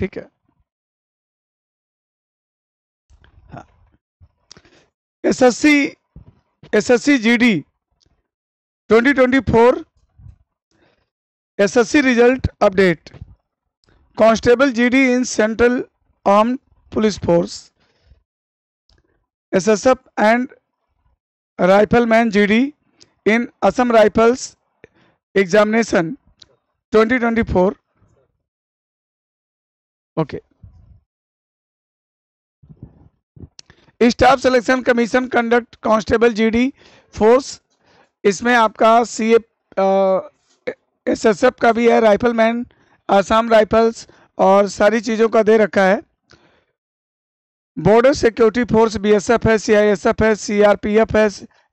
ठीक है S S C S S C G D twenty twenty four S S C result update constable G D in central armed police force S S F and rifleman G D in Assam rifles examination 2024 okay staff selection commission conduct constable GD force इसमें आपका C S का भी है rifleman Assam rifles और सारी चीज़ों का दे रखा है बॉर्डर सिक्योरिटी फोर्स बीएसएफ है सीआईएसएफ है सीआरपीएफ है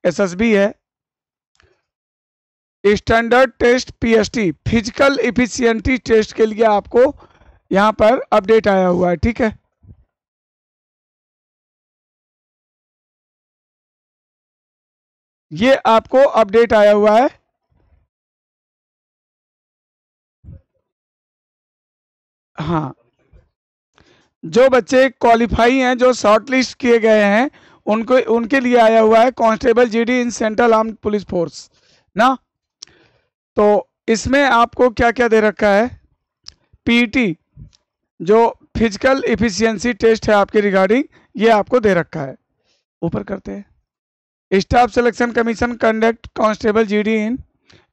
एसएसबी है standard test PST physical efficiency test के लिए आपको यहाँ पर अपडेट आया हुआ है ठीक है ये आपको अपडेट आया हुआ है हाँ जो बच्चे क्वालिफाई हैं जो शॉर्टलिस्ट किए गए हैं उनको उनके लिए आया हुआ है constable GD in central arm police force ना तो इसमें आपको क्या क्या दे रखा है पीटी जो फिजिकल इफिशियंसी टेस्ट है आपके रिगार्डिंग ये आपको दे रखा है ऊपर करते हैं staff selection commission conduct constable GD in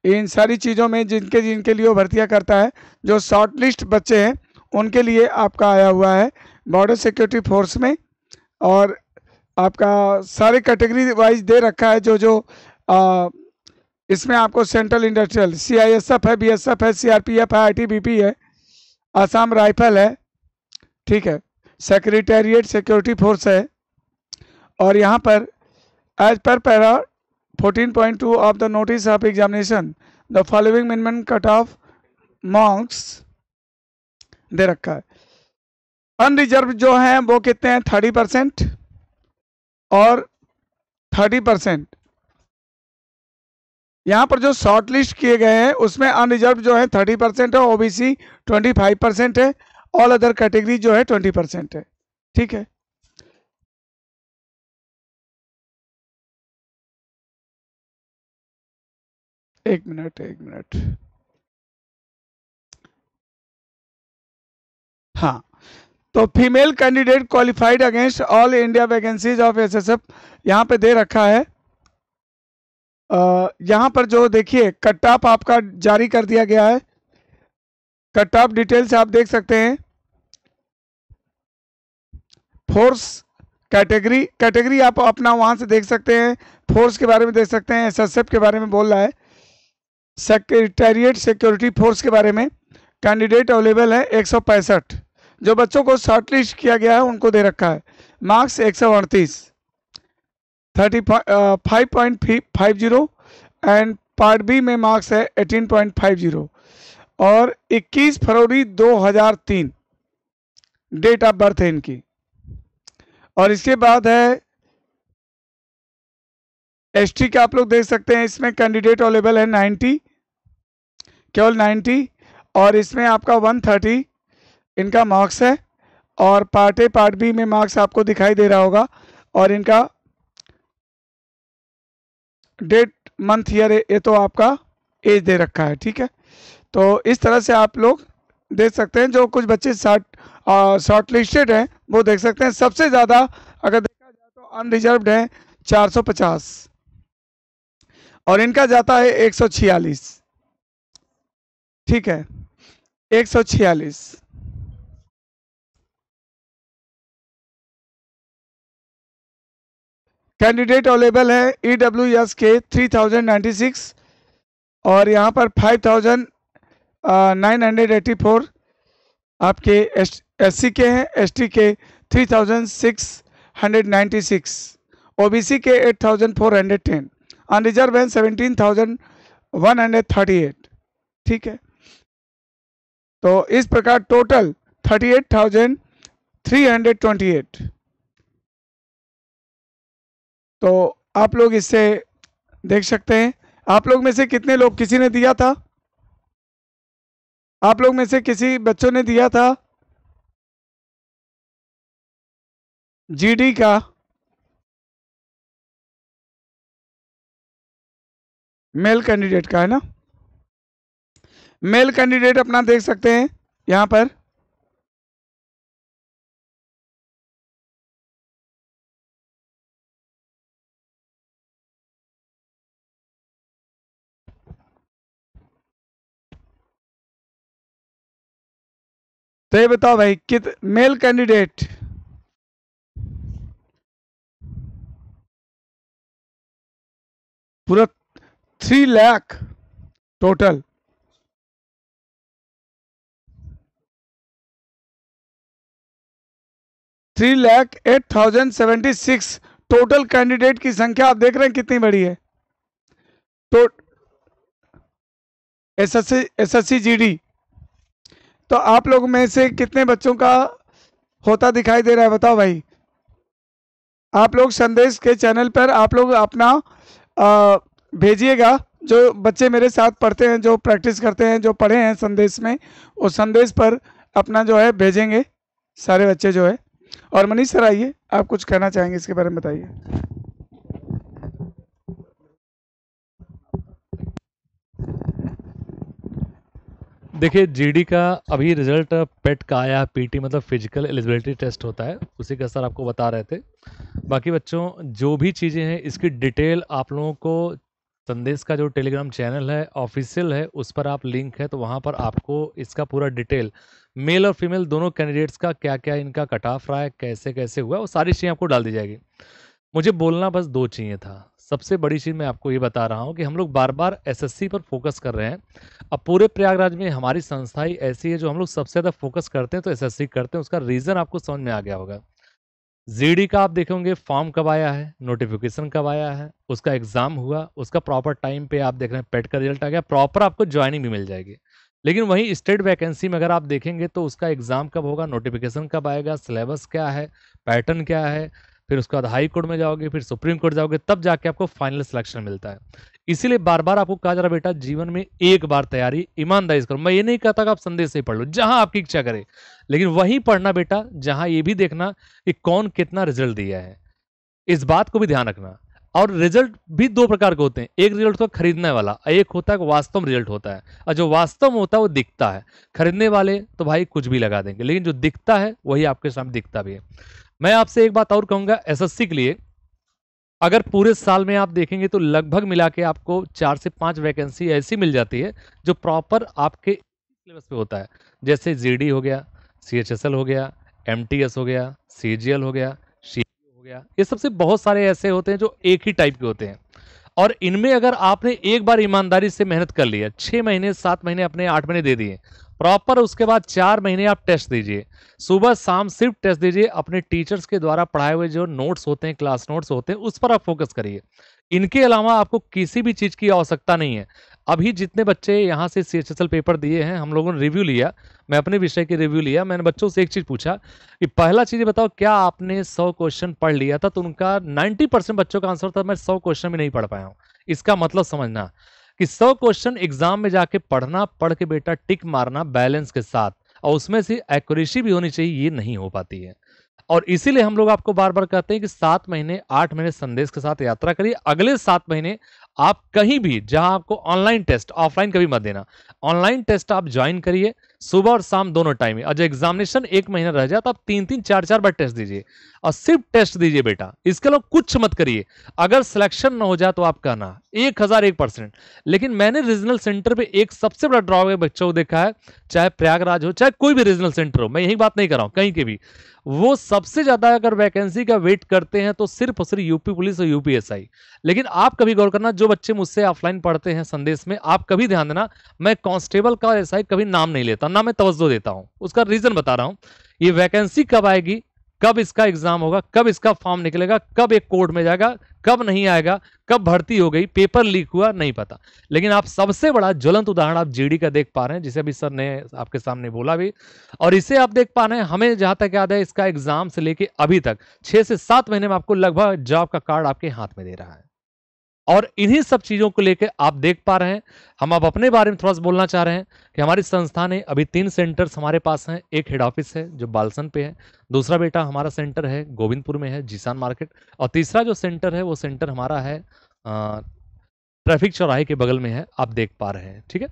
इन सारी चीज़ों में जिनके जिनके लिए भर्तियाँ करता है जो शॉर्ट लिस्ट बच्चे हैं उनके लिए आपका आया हुआ है बॉर्डर सिक्योरिटी फोर्स में और आपका सारे कैटेगरी वाइज दे रखा है जो जो आ, इसमें आपको central industrial C I S F है बी एस एफ है सी आर पी एफ है आई टी बी पी है आसाम राइफल है ठीक है सेक्रेटेरिएट सिक्योरिटी फोर्स है और यहाँ पर as per para 14.2 of the notice of examination the following minimum cut off marks दे रखा है अनरिजर्व जो हैं वो कितने हैं थर्टी परसेंट और थर्टी परसेंट यहाँ पर जो शॉर्ट लिस्ट किए गए हैं उसमें अनरिजर्व जो है थर्टी परसेंट है ओबीसी ट्वेंटी फाइव परसेंट है ऑल अदर कैटेगरी जो है ट्वेंटी परसेंट है ठीक है एक मिनट एक मिनट हाँ तो female candidate qualified against all India vacancies of SSF यहाँ पे दे रखा है यहाँ पर जो देखिए कट ऑफ आपका जारी कर दिया गया है कट ऑफ डिटेल्स आप देख सकते हैं फोर्स कैटेगरी कैटेगरी आप अपना वहां से देख सकते हैं फोर्स के बारे में देख सकते हैं एस के बारे में बोल रहा है सेक्रेटेरिएट सिक्योरिटी फोर्स के बारे में कैंडिडेट अवेलेबल है एक जो बच्चों को शॉर्टलिस्ट किया गया है उनको दे रखा है मार्क्स एक thirty five point five zero and part B में मार्क्स है एटीन पॉइंट फाइव जीरो और इक्कीस फरवरी दो हजार तीन डेट ऑफ बर्थ है इनकी और इसके बाद है एसटी का आप लोग देख सकते हैं इसमें कैंडिडेट अवेलेबल है नाइन्टी केवल नाइन्टी और इसमें आपका वन थर्टी इनका मार्क्स है और पार्ट ए पार्ट बी में मार्क्स आपको दिखाई दे रहा होगा और इनका डेट मंथ ईयर ये तो आपका एज दे रखा है ठीक है तो इस तरह से आप लोग देख सकते हैं जो कुछ बच्चे शॉर्ट शॉर्ट लिस्टेड हैं वो देख सकते हैं सबसे ज़्यादा अगर देखा जाए तो अनरिजर्व हैं 450 और इनका जाता है 146 ठीक है 146 कैंडिडेट अवेलेबल है ई डब्ल्यू एस के थ्री थाउजेंड नाइन्टी सिक्स और यहाँ पर five thousand nine hundred eighty four आपके एस सी के हैं एस टी के three thousand six hundred ninety six OBC के eight thousand four hundred ten unreserve हैं seventeen thousand one hundred thirty eight ठीक है तो इस प्रकार total thirty eight thousand three hundred twenty eight तो आप लोग इससे देख सकते हैं आप लोग में से कितने लोग किसी ने दिया था आप लोग में से किसी बच्चों ने दिया था जीडी का मेल कैंडिडेट का है ना मेल कैंडिडेट अपना देख सकते हैं यहां पर तो ये बताओ भाई कित मेल कैंडिडेट पूरा three lakh total three lakh eight thousand seventy six total candidate की संख्या आप देख रहे हैं कितनी बड़ी है तो एसएससी एसएससी जीडी तो आप लोग में से कितने बच्चों का होता दिखाई दे रहा है बताओ भाई आप लोग संदेश के चैनल पर आप लोग अपना भेजिएगा जो बच्चे मेरे साथ पढ़ते हैं जो प्रैक्टिस करते हैं जो पढ़े हैं संदेश में वो संदेश पर अपना जो है भेजेंगे सारे बच्चे जो है और मनीष सर आइए आप कुछ कहना चाहेंगे इसके बारे में बताइए देखिए जीडी का अभी रिजल्ट पेट का आया पीटी मतलब फिजिकल एलिजिबिलिटी टेस्ट होता है उसी का सर आपको बता रहे थे बाकी बच्चों जो भी चीज़ें हैं इसकी डिटेल आप लोगों को संदेश का जो टेलीग्राम चैनल है ऑफिशियल है उस पर आप लिंक है तो वहाँ पर आपको इसका पूरा डिटेल मेल और फीमेल दोनों कैंडिडेट्स का क्या क्या इनका कट ऑफ रहा है कैसे कैसे हुआ वो सारी चीज़ें आपको डाल दी जाएगी मुझे बोलना बस दो चाहिए था सबसे बड़ी चीज़ मैं आपको ये बता रहा हूँ कि हम लोग बार बार एसएससी पर फोकस कर रहे हैं अब पूरे प्रयागराज में हमारी संस्था ही ऐसी है जो हम लोग सबसे ज़्यादा फोकस करते हैं तो एसएससी करते हैं उसका रीज़न आपको समझ में आ गया होगा जीडी का आप देखेंगे फॉर्म कब आया है नोटिफिकेशन कब आया है उसका एग्ज़ाम हुआ उसका प्रॉपर टाइम पे आप देख रहे हैं पेट का रिजल्ट आ गया प्रॉपर आपको ज्वाइनिंग भी मिल जाएगी लेकिन वहीं स्टेट वैकेंसी में अगर आप देखेंगे तो उसका एग्ज़ाम कब होगा नोटिफिकेशन कब आएगा सिलेबस क्या है पैटर्न क्या है फिर उसके बाद हाई कोर्ट में जाओगे फिर सुप्रीम कोर्ट जाओगे तब जाके आपको फाइनल सिलेक्शन मिलता है इसीलिए बार बार आपको कहा जा रहा बेटा जीवन में एक बार तैयारी ईमानदारी से करो मैं ये नहीं कहता कि आप संदेश से पढ़ लो जहां आपकी इच्छा करे लेकिन वहीं पढ़ना बेटा जहां ये भी देखना कि कौन कितना रिजल्ट दिया है इस बात को भी ध्यान रखना और रिजल्ट भी दो प्रकार के होते हैं एक रिजल्ट तो खरीदने वाला एक होता है वास्तव में रिजल्ट होता है और जो वास्तव में होता है वो दिखता है खरीदने वाले तो भाई कुछ भी लगा देंगे लेकिन जो दिखता है वही आपके सामने दिखता भी है मैं आपसे एक बात और कहूंगा एसएससी के लिए अगर पूरे साल में आप देखेंगे तो लगभग मिला के आपको चार से पांच वैकेंसी ऐसी मिल जाती है जो प्रॉपर आपके सिलेबस पे होता है जैसे जीडी हो गया सीएचएसएल हो गया एमटीएस हो गया सीजीएल हो गया सी हो गया ये सबसे बहुत सारे ऐसे होते हैं जो एक ही टाइप के होते हैं और इनमें अगर आपने एक बार ईमानदारी से मेहनत कर लिया छः महीने सात महीने अपने आठ महीने दे दिए प्रॉपर उसके बाद चार महीने आप टेस्ट दीजिए सुबह शाम सिर्फ टेस्ट दीजिए अपने टीचर्स के द्वारा पढ़ाए हुए जो नोट्स होते हैं क्लास नोट्स होते हैं उस पर आप फोकस करिए इनके अलावा आपको किसी भी चीज़ की आवश्यकता नहीं है अभी जितने बच्चे यहाँ से सी पेपर दिए हैं हम लोगों ने रिव्यू लिया मैं अपने विषय की रिव्यू लिया मैंने बच्चों से एक चीज़ पूछा कि पहला चीज़ बताओ क्या आपने सौ क्वेश्चन पढ़ लिया था तो उनका नाइन्टी परसेंट बच्चों का आंसर था मैं सौ क्वेश्चन भी नहीं पढ़ पाया हूँ इसका मतलब समझना कि सौ क्वेश्चन एग्जाम में जाके पढ़ना पढ़ के बेटा टिक मारना बैलेंस के साथ और उसमें से एक्यूरेसी भी होनी चाहिए ये नहीं हो पाती है और इसीलिए हम लोग आपको बार बार कहते हैं कि सात महीने आठ महीने संदेश के साथ यात्रा करिए अगले सात महीने आप कहीं भी जहां आपको ऑनलाइन टेस्ट ऑफलाइन कभी मत देना ऑनलाइन टेस्ट आप ज्वाइन करिए सुबह और शाम दोनों टाइम और जो एग्जामिनेशन एक महीना रह जाए तो आप तीन तीन चार चार बार टेस्ट दीजिए और सिर्फ टेस्ट दीजिए बेटा इसके अलावा कुछ मत करिए अगर सिलेक्शन ना हो जाए तो आप कहना एक हजार एक परसेंट लेकिन मैंने रीजनल सेंटर पे एक सबसे बड़ा ड्रॉबैक बच्चों को देखा है चाहे प्रयागराज हो चाहे कोई भी रीजनल सेंटर हो मैं यही बात नहीं कर रहा हूं कहीं के भी वो सबसे ज्यादा अगर वैकेंसी का वेट करते हैं तो सिर्फ और सिर्फ यूपी पुलिस और यूपीएसआई लेकिन आप कभी गौर करना जो बच्चे मुझसे ऑफलाइन पढ़ते हैं संदेश में आप कभी ध्यान देना मैं कांस्टेबल का एसआई कभी नाम नहीं लेता ना मैं तवज्जो देता हूं उसका रीजन बता रहा हूं ये वैकेंसी कब आएगी कब इसका एग्जाम होगा कब इसका फॉर्म निकलेगा कब एक कोर्ट में जाएगा कब नहीं आएगा कब भर्ती हो गई पेपर लीक हुआ नहीं पता लेकिन आप सबसे बड़ा ज्वलंत उदाहरण आप जीडी का देख पा रहे हैं जिसे अभी सर ने आपके सामने बोला भी और इसे आप देख पा रहे हैं हमें जहां तक याद है इसका एग्जाम से लेके अभी तक छह से सात महीने में आपको लगभग जॉब का कार्ड आपके हाथ में दे रहा है और इन्हीं सब चीज़ों को लेकर आप देख पा रहे हैं हम आप अपने बारे में थोड़ा सा बोलना चाह रहे हैं कि हमारी संस्था ने अभी तीन सेंटर्स हमारे पास हैं एक हेड ऑफिस है जो बालसन पे है दूसरा बेटा हमारा सेंटर है गोविंदपुर में है जीसान मार्केट और तीसरा जो सेंटर है वो सेंटर हमारा है ट्रैफिक चौराहे के बगल में है आप देख पा रहे हैं ठीक है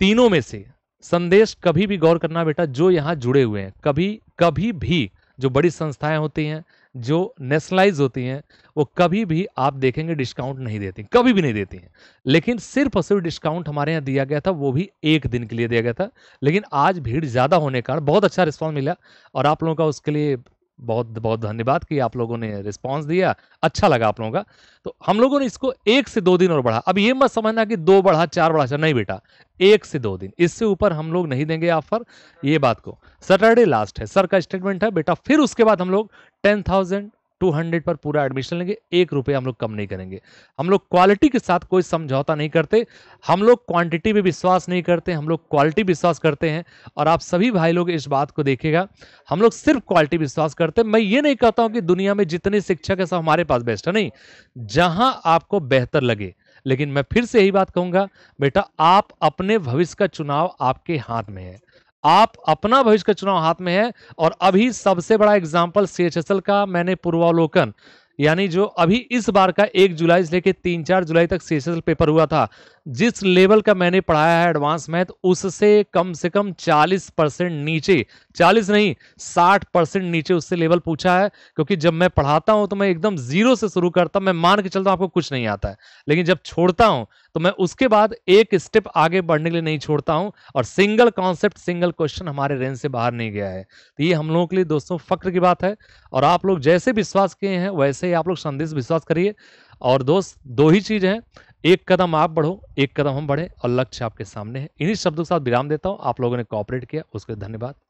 तीनों में से संदेश कभी भी गौर करना बेटा जो यहाँ जुड़े हुए हैं कभी कभी भी जो बड़ी संस्थाएं होती हैं जो नेशनलाइज होती हैं वो कभी भी आप देखेंगे डिस्काउंट नहीं देती कभी भी नहीं देती हैं लेकिन सिर्फ और सिर्फ डिस्काउंट हमारे यहाँ दिया गया था वो भी एक दिन के लिए दिया गया था लेकिन आज भीड़ ज़्यादा होने के कारण बहुत अच्छा रिस्पॉन्स मिला और आप लोगों का उसके लिए बहुत बहुत धन्यवाद कि आप लोगों ने रिस्पांस दिया अच्छा लगा आप लोगों का तो हम लोगों ने इसको एक से दो दिन और बढ़ा अब ये मत समझना कि दो बढ़ा चार बढ़ा चार अच्छा, नहीं बेटा एक से दो दिन इससे ऊपर हम लोग नहीं देंगे ऑफर ये बात को सैटरडे लास्ट है सर का स्टेटमेंट है बेटा फिर उसके बाद हम लोग टेन थाउजेंड टू हंड्रेड पर पूरा एडमिशन लेंगे एक रुपये हम लोग कम नहीं करेंगे हम लोग क्वालिटी के साथ कोई समझौता नहीं करते हम लोग क्वांटिटी पे विश्वास नहीं करते हम लोग क्वालिटी विश्वास करते हैं और आप सभी भाई लोग इस बात को देखेगा हम लोग सिर्फ क्वालिटी विश्वास करते हैं मैं ये नहीं कहता हूँ कि दुनिया में जितने शिक्षक है सब हमारे पास बेस्ट है नहीं जहाँ आपको बेहतर लगे लेकिन मैं फिर से यही बात कहूँगा बेटा आप अपने भविष्य का चुनाव आपके हाथ में है आप अपना भविष्य का चुनाव हाथ में है और अभी सबसे बड़ा एग्जाम्पल सीएचएसएल का मैंने पूर्वावलोकन यानी जो अभी इस बार का एक जुलाई से लेकर तीन चार जुलाई तक सीएसएसएल पेपर हुआ था जिस लेवल का मैंने पढ़ाया है एडवांस मैथ उससे कम से कम 40 परसेंट नीचे 40 नहीं 60 परसेंट नीचे उससे लेवल पूछा है क्योंकि जब मैं पढ़ाता हूं तो मैं एकदम जीरो से शुरू करता हूं मैं मान के चलता हूं आपको कुछ नहीं आता है लेकिन जब छोड़ता हूं तो मैं उसके बाद एक स्टेप आगे बढ़ने के लिए नहीं छोड़ता हूं और सिंगल कॉन्सेप्ट सिंगल क्वेश्चन हमारे रेंज से बाहर नहीं गया है तो ये हम लोगों के लिए दोस्तों फक्र की बात है और आप लोग जैसे विश्वास किए हैं वैसे ही आप लोग संदेश विश्वास करिए और दोस्त दो ही चीज़ हैं एक कदम आप बढ़ो एक कदम हम बढ़े और लक्ष्य आपके सामने है इन्हीं शब्दों के साथ विराम देता हूँ आप लोगों ने कॉपरेट किया उसके धन्यवाद